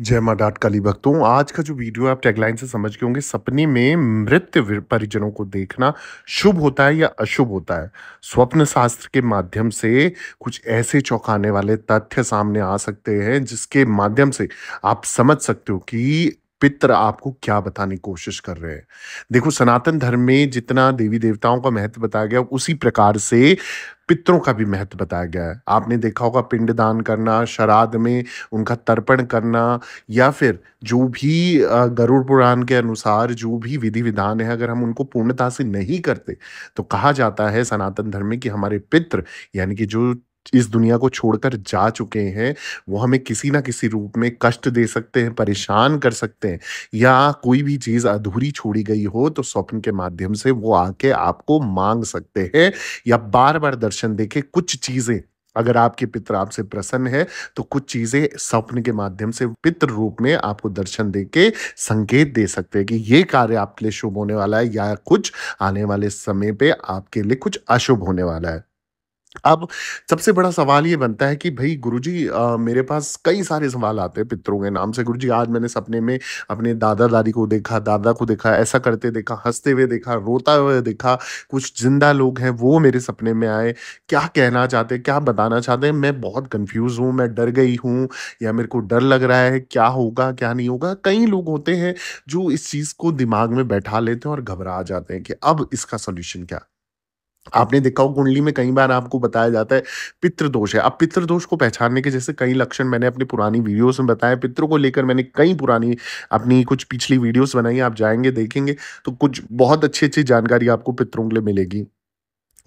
जय माँ डाट काली भक्तों आज का जो वीडियो आप टैगलाइन से समझ के होंगे सपने में मृत परिजनों को देखना शुभ होता है या अशुभ होता है स्वप्न शास्त्र के माध्यम से कुछ ऐसे चौंकाने वाले तथ्य सामने आ सकते हैं जिसके माध्यम से आप समझ सकते हो कि पित्र आपको क्या बताने की कोशिश कर रहे हैं देखो सनातन धर्म में जितना देवी देवताओं का महत्व बताया गया उसी प्रकार से पितरों का भी महत्व बताया गया है आपने देखा होगा पिंड दान करना श्राद्ध में उनका तर्पण करना या फिर जो भी गरुड़ पुराण के अनुसार जो भी विधि विधान है अगर हम उनको पूर्णता से नहीं करते तो कहा जाता है सनातन धर्म में कि हमारे पित्र यानी कि जो इस दुनिया को छोड़कर जा चुके हैं वो हमें किसी ना किसी रूप में कष्ट दे सकते हैं परेशान कर सकते हैं या कोई भी चीज़ अधूरी छोड़ी गई हो तो स्वप्न के माध्यम से वो आके आपको मांग सकते हैं या बार बार दर्शन देखे कुछ चीज़ें अगर आपके पितर आपसे प्रसन्न है तो कुछ चीजें स्वप्न के माध्यम से पितृ रूप में आपको दर्शन दे के संकेत दे सकते हैं कि ये कार्य आपके लिए शुभ होने वाला है या कुछ आने वाले समय पे आपके लिए कुछ अशुभ होने वाला है अब सबसे बड़ा सवाल ये बनता है कि भाई गुरुजी मेरे पास कई सारे सवाल आते हैं पितरों के नाम से गुरुजी आज मैंने सपने में अपने दादा दादी को देखा दादा को देखा ऐसा करते देखा हंसते हुए देखा रोता हुआ देखा कुछ जिंदा लोग हैं वो मेरे सपने में आए क्या कहना चाहते हैं क्या बताना चाहते हैं मैं बहुत कन्फ्यूज़ हूँ मैं डर गई हूँ या मेरे को डर लग रहा है क्या होगा क्या नहीं होगा कई लोग होते हैं जो इस चीज़ को दिमाग में बैठा लेते हैं और घबरा जाते हैं कि अब इसका सोल्यूशन क्या आपने देखा हो कुंडली में कई बार आपको बताया जाता है पितृदोष है अब पितृदोष को पहचानने के जैसे कई लक्षण मैंने अपनी पुरानी वीडियोस में बताया पित्रों को लेकर मैंने कई पुरानी अपनी कुछ पिछली वीडियोस बनाई आप जाएंगे देखेंगे तो कुछ बहुत अच्छी अच्छी जानकारी आपको पितरों के लिए मिलेगी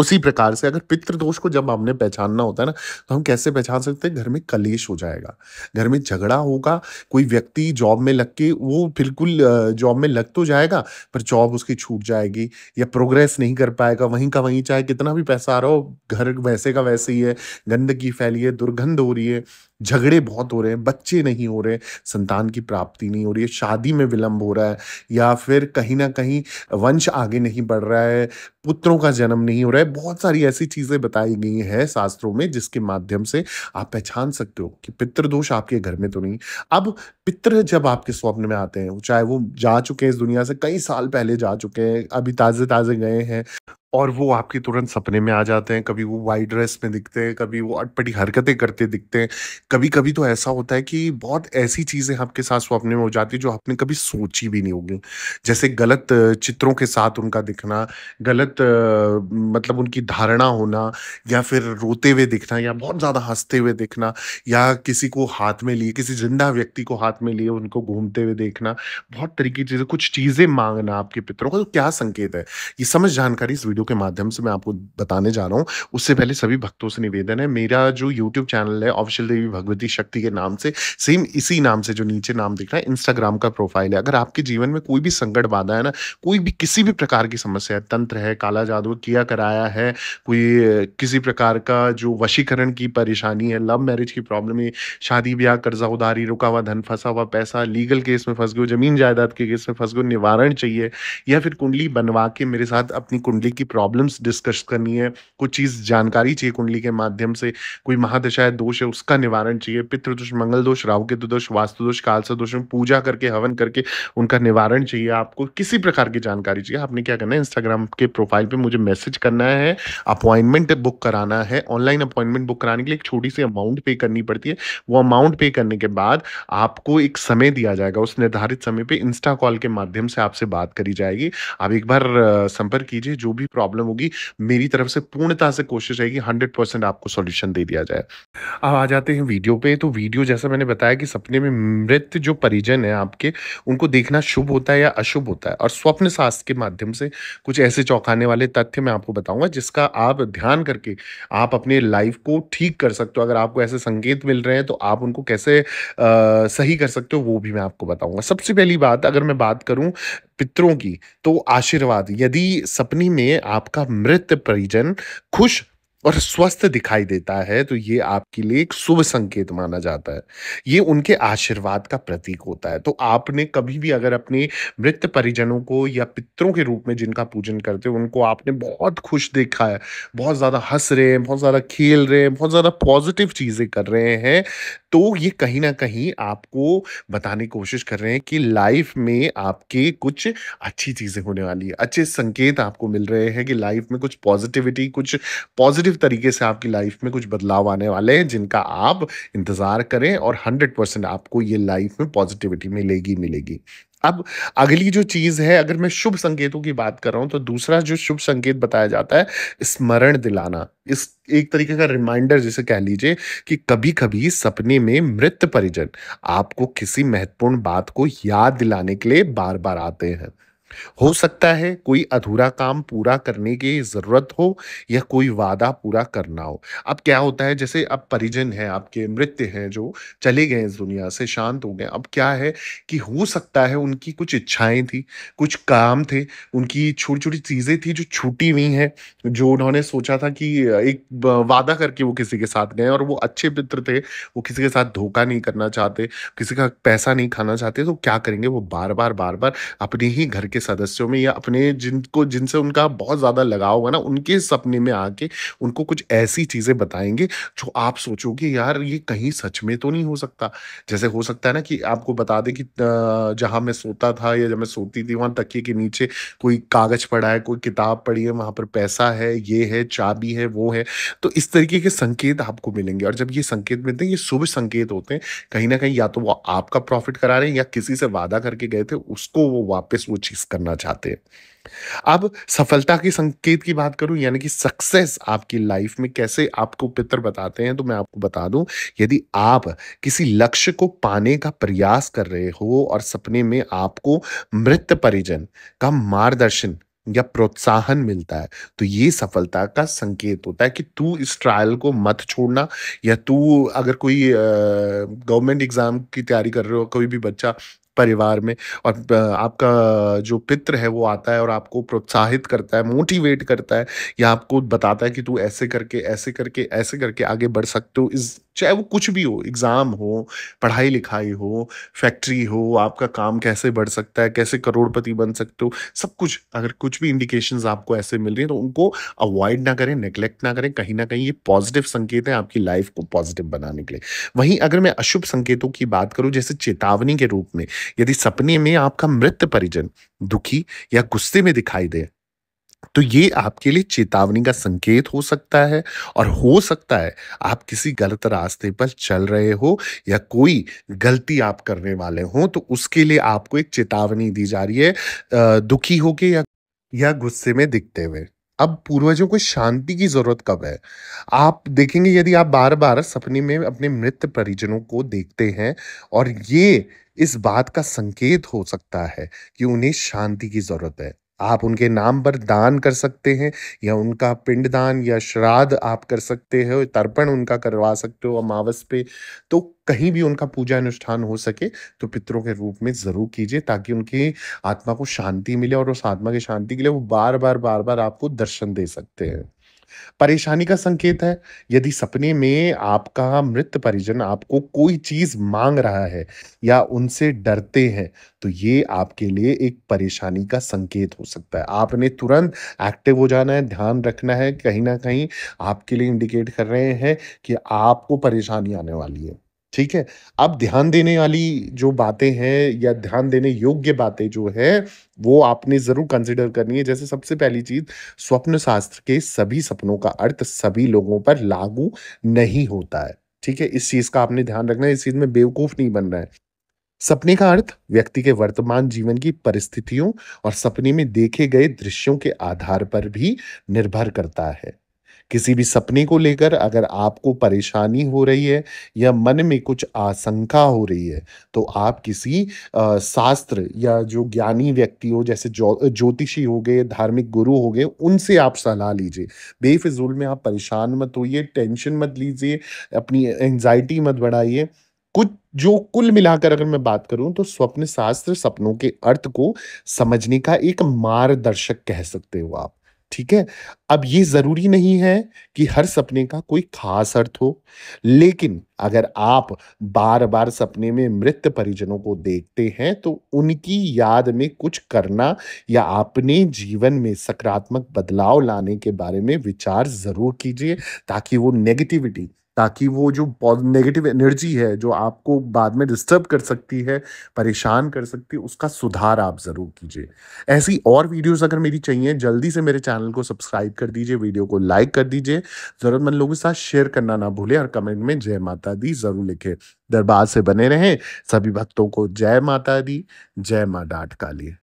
उसी प्रकार से अगर पितृदोष को जब हमने पहचानना होता है ना तो हम कैसे पहचान सकते हैं घर में कलेश हो जाएगा घर में झगड़ा होगा कोई व्यक्ति जॉब में लग के वो बिल्कुल जॉब में लग तो जाएगा पर जॉब उसकी छूट जाएगी या प्रोग्रेस नहीं कर पाएगा वहीं का वहीं चाहे कितना भी पैसा आ रहा हो घर वैसे का वैसे ही है गंदगी फैली है दुर्गंध हो रही है झगड़े बहुत हो रहे हैं बच्चे नहीं हो रहे संतान की प्राप्ति नहीं हो रही है शादी में विलंब हो रहा है या फिर कहीं ना कहीं वंश आगे नहीं बढ़ रहा है पुत्रों का जन्म नहीं हो रहा है बहुत सारी ऐसी चीज़ें बताई गई हैं शास्त्रों में जिसके माध्यम से आप पहचान सकते हो कि पितृदोष आपके घर में तो नहीं अब पितृ जब आपके स्वप्न में आते हैं चाहे वो जा चुके हैं इस दुनिया से कई साल पहले जा चुके हैं अभी ताज़े ताज़े गए हैं और वो आपके तुरंत सपने में आ जाते हैं कभी वो वाइट ड्रेस में दिखते हैं कभी वो अटपटी हरकतें करते दिखते हैं कभी कभी तो ऐसा होता है कि बहुत ऐसी चीज़ें आपके साथ स्वप्ने में हो जाती है जो आपने कभी सोची भी नहीं होगी जैसे गलत चित्रों के साथ उनका दिखना गलत मतलब उनकी धारणा होना या फिर रोते हुए दिखना या बहुत ज़्यादा हंसते हुए दिखना या किसी को हाथ में लिए किसी जिंदा व्यक्ति को हाथ में लिए उनको घूमते हुए देखना बहुत तरीके की चीज़ें कुछ चीज़ें मांगना आपके पितरों का तो क्या संकेत है ये समझ जानकारी इस वीडियो वीडियो के माध्यम से मैं आपको बताने जा रहा हूँ उससे पहले सभी भक्तों से निवेदन है मेरा जो यूट्यूब चैनल है ऑफिशियल देवी भगवती शक्ति के नाम से सेम इसी नाम से जो नीचे नाम दिख रहा है इंस्टाग्राम का प्रोफाइल है अगर आपके जीवन में कोई भी संकट बाधा है ना कोई भी किसी भी प्रकार की समस्या है तंत्र है काला जादू किया कराया है कोई किसी प्रकार का जो वशीकरण की परेशानी है लव मैरिज की प्रॉब्लम है शादी ब्याह कर्जा उधारी रुका हुआ धन फंसा हुआ पैसा लीगल केस में फंस गए जमीन जायदाद के केस में फंस गए निवारण चाहिए या फिर कुंडली बनवा के मेरे साथ अपनी कुंडली की प्रॉब्लम्स डिस्कस करनी है कुछ चीज़ जानकारी चाहिए कुंडली के माध्यम से कोई महादशा है दोष है उसका निवारण चाहिए पितृदोष मंगल दोष राहु के दोष वास्तु दोष कालसा दोष में पूजा करके हवन करके उनका निवारण चाहिए आपको किसी प्रकार की जानकारी चाहिए आपने क्या करना है इंस्टाग्राम के प्रोफाइल पर मुझे मैसेज करना है अपॉइंटमेंट बुक कराना है ऑनलाइन अपॉइंटमेंट बुक कराने के लिए एक छोटी सी अमाउंट पे करनी पड़ती है वो अमाउंट पे करने के बाद आपको एक समय दिया जाएगा उस निर्धारित समय पर इंस्टा कॉल के माध्यम से आपसे बात करी जाएगी आप एक बार संपर्क कीजिए जो भी प्रॉब्लम होगी मेरी तरफ से पूर्णता से कोशिश रहेगी हंड्रेड परसेंट आपको सोल्यूशन दे दिया जाए अब आ जाते हैं वीडियो पे तो वीडियो जैसा मैंने बताया कि सपने में मृत जो परिजन है आपके उनको देखना शुभ होता है या अशुभ होता है और स्वप्न शास्त्र के माध्यम से कुछ ऐसे चौंकाने वाले तथ्य मैं आपको बताऊंगा जिसका आप ध्यान करके आप अपने लाइफ को ठीक कर सकते हो अगर आपको ऐसे संकेत मिल रहे हैं तो आप उनको कैसे आ, सही कर सकते हो वो भी मैं आपको बताऊंगा सबसे पहली बात अगर मैं बात करूं पितरों की तो आशीर्वाद यदि सपने में आपका मृत परिजन खुश और स्वस्थ दिखाई देता है तो ये आपके लिए एक शुभ संकेत माना जाता है ये उनके आशीर्वाद का प्रतीक होता है तो आपने कभी भी अगर अपने मृत परिजनों को या पितरों के रूप में जिनका पूजन करते हो उनको आपने बहुत खुश देखा है बहुत ज़्यादा हंस रहे हैं बहुत ज़्यादा खेल रहे हैं बहुत ज़्यादा पॉजिटिव चीज़ें कर रहे हैं तो ये कहीं ना कहीं आपको बताने की कोशिश कर रहे हैं कि लाइफ में आपके कुछ अच्छी चीज़ें होने वाली है अच्छे संकेत आपको मिल रहे हैं कि लाइफ में कुछ पॉजिटिविटी कुछ पॉजिटिव पॉजिटिव तरीके से आपकी लाइफ में कुछ बदलाव आने वाले हैं जिनका आप इंतज़ार करें और हंड्रेड परसेंट आपको ये लाइफ में पॉजिटिविटी मिलेगी मिलेगी अब अगली जो चीज है अगर मैं शुभ संकेतों की बात कर रहा हूं तो दूसरा जो शुभ संकेत बताया जाता है स्मरण दिलाना इस एक तरीके का रिमाइंडर जिसे कह लीजिए कि कभी कभी सपने में मृत परिजन आपको किसी महत्वपूर्ण बात को याद दिलाने के लिए बार बार आते हैं हो सकता है कोई अधूरा काम पूरा करने की ज़रूरत हो या कोई वादा पूरा करना हो अब क्या होता है जैसे अब परिजन हैं आपके मृत्य हैं जो चले गए इस दुनिया से शांत हो गए अब क्या है कि हो सकता है उनकी कुछ इच्छाएं थी कुछ काम थे उनकी छोटी छोटी चीज़ें थी जो छूटी हुई हैं जो उन्होंने सोचा था कि एक वादा करके वो किसी के साथ गए और वो अच्छे मित्र थे वो किसी के साथ धोखा नहीं करना चाहते किसी का पैसा नहीं खाना चाहते तो क्या करेंगे वो बार बार बार बार अपने ही घर के सदस्यों में या अपने जिनको जिनसे उनका बहुत ज़्यादा लगाव हुआ ना उनके सपने में आके उनको कुछ ऐसी चीज़ें बताएंगे जो आप सोचोगे यार ये कहीं सच में तो नहीं हो सकता जैसे हो सकता है ना कि आपको बता दें कि जहाँ मैं सोता था या जब मैं सोती थी वहाँ तकिए के नीचे कोई कागज़ पड़ा है कोई किताब पड़ी है वहाँ पर पैसा है ये है चाबी है वो है तो इस तरीके के संकेत आपको मिलेंगे और जब ये संकेत मिलते हैं ये शुभ संकेत होते हैं कहीं ना कहीं या तो वो आपका प्रॉफिट करा रहे हैं या किसी से वादा करके गए थे उसको वो वापस वो चीज़ करना चाहते हैं अब सफलता के संकेत की बात करूं यानी कि सक्सेस आपकी लाइफ में कैसे आपको पितर बताते हैं तो मैं आपको बता दूं यदि आप किसी लक्ष्य को पाने का प्रयास कर रहे हो और सपने में आपको मृत परिजन का मार्गदर्शन या प्रोत्साहन मिलता है तो ये सफलता का संकेत होता है कि तू इस ट्रायल को मत छोड़ना या तू अगर कोई गवर्नमेंट एग्ज़ाम की तैयारी कर रहे हो कोई भी बच्चा परिवार में और आपका जो पित्र है वो आता है और आपको प्रोत्साहित करता है मोटिवेट करता है या आपको बताता है कि तू ऐसे करके ऐसे करके ऐसे करके आगे बढ़ सकते हो इस चाहे वो कुछ भी हो एग्ज़ाम हो पढ़ाई लिखाई हो फैक्ट्री हो आपका काम कैसे बढ़ सकता है कैसे करोड़पति बन सकते हो सब कुछ अगर कुछ भी इंडिकेशन आपको ऐसे मिल रही है तो उनको अवॉइड ना करें नेग्लेक्ट ना करें कहीं ना कहीं ये पॉजिटिव संकेत है आपकी लाइफ को पॉजिटिव बनाने के लिए वहीं अगर मैं अशुभ संकेतों की बात करूँ जैसे चेतावनी के रूप में यदि सपने में आपका मृत परिजन दुखी या गुस्से में दिखाई दे तो ये आपके लिए चेतावनी का संकेत हो सकता है और हो सकता है आप किसी गलत रास्ते पर चल रहे हो या कोई गलती आप करने वाले हो तो उसके लिए आपको एक चेतावनी दी जा रही है दुखी होके या या गुस्से में दिखते हुए अब पूर्वजों को शांति की जरूरत कब है आप देखेंगे यदि आप बार बार सपने में अपने मृत परिजनों को देखते हैं और ये इस बात का संकेत हो सकता है कि उन्हें शांति की जरूरत है आप उनके नाम पर दान कर सकते हैं या उनका पिंडदान या श्राद्ध आप कर सकते हो तर्पण उनका करवा सकते हो अमावस पे तो कहीं भी उनका पूजा अनुष्ठान हो सके तो पितरों के रूप में ज़रूर कीजिए ताकि उनकी आत्मा को शांति मिले और उस आत्मा की शांति के लिए वो बार बार बार बार आपको दर्शन दे सकते हैं परेशानी का संकेत है यदि सपने में आपका मृत परिजन आपको कोई चीज मांग रहा है या उनसे डरते हैं तो ये आपके लिए एक परेशानी का संकेत हो सकता है आपने तुरंत एक्टिव हो जाना है ध्यान रखना है कहीं ना कहीं आपके लिए इंडिकेट कर रहे हैं कि आपको परेशानी आने वाली है ठीक है अब ध्यान देने वाली जो बातें हैं या ध्यान देने योग्य बातें जो है वो आपने जरूर कंसिडर करनी है जैसे सबसे पहली चीज स्वप्न शास्त्र के सभी सपनों का अर्थ सभी लोगों पर लागू नहीं होता है ठीक है इस चीज का आपने ध्यान रखना है इस चीज में बेवकूफ नहीं बनना है सपने का अर्थ व्यक्ति के वर्तमान जीवन की परिस्थितियों और सपने में देखे गए दृश्यों के आधार पर भी निर्भर करता है किसी भी सपने को लेकर अगर आपको परेशानी हो रही है या मन में कुछ आशंका हो रही है तो आप किसी आ, शास्त्र या जो ज्ञानी व्यक्ति हो जैसे ज्योतिषी हो गए धार्मिक गुरु हो गए उनसे आप सलाह लीजिए बेफिजूल में आप परेशान मत होइए टेंशन मत लीजिए अपनी एंजाइटी मत बढ़ाइए कुछ जो कुल मिलाकर अगर मैं बात करूं तो स्वप्न शास्त्र सपनों के अर्थ को समझने का एक मार्गदर्शक कह सकते हो आप ठीक है अब ये जरूरी नहीं है कि हर सपने का कोई खास अर्थ हो लेकिन अगर आप बार बार सपने में मृत परिजनों को देखते हैं तो उनकी याद में कुछ करना या अपने जीवन में सकारात्मक बदलाव लाने के बारे में विचार जरूर कीजिए ताकि वो नेगेटिविटी ताकि वो जो नेगेटिव एनर्जी है जो आपको बाद में डिस्टर्ब कर सकती है परेशान कर सकती है उसका सुधार आप ज़रूर कीजिए ऐसी और वीडियोस अगर मेरी चाहिए जल्दी से मेरे चैनल को सब्सक्राइब कर दीजिए वीडियो को लाइक कर दीजिए ज़रूरतमंद लोगों के साथ शेयर करना ना भूलें और कमेंट में जय माता दी ज़रूर लिखें दरबार से बने रहें सभी भक्तों को जय माता दी जय माँ डाट काली